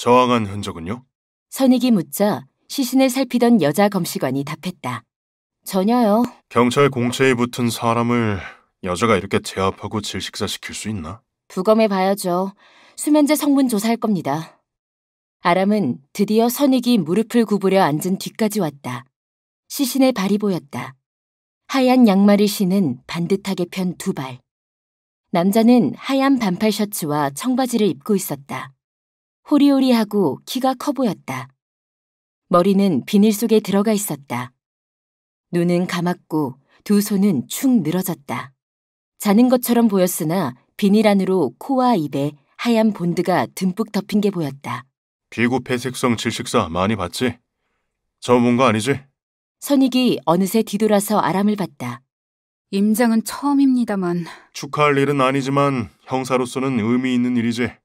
저항한 흔적은요? 선익이 묻자 시신을 살피던 여자 검시관이 답했다. 전혀요. 경찰 공채에 붙은 사람을 여자가 이렇게 제압하고 질식사시킬 수 있나? 부검해 봐야죠. 수면제 성분 조사할 겁니다. 아람은 드디어 선익이 무릎을 구부려 앉은 뒤까지 왔다. 시신의 발이 보였다. 하얀 양말을 신은 반듯하게 편 두 발. 남자는 하얀 반팔 셔츠와 청바지를 입고 있었다. 호리호리하고 키가 커 보였다. 머리는 비닐 속에 들어가 있었다. 눈은 감았고 두 손은 축 늘어졌다. 자는 것처럼 보였으나 비닐 안으로 코와 입에 하얀 본드가 듬뿍 덮인 게 보였다. 비구 폐색성 질식사 많이 봤지? 저 뭔가 아니지? 선익이 어느새 뒤돌아서 아람을 봤다. 임장은 처음입니다만 축하할 일은 아니지만 형사로서는 의미 있는 일이지.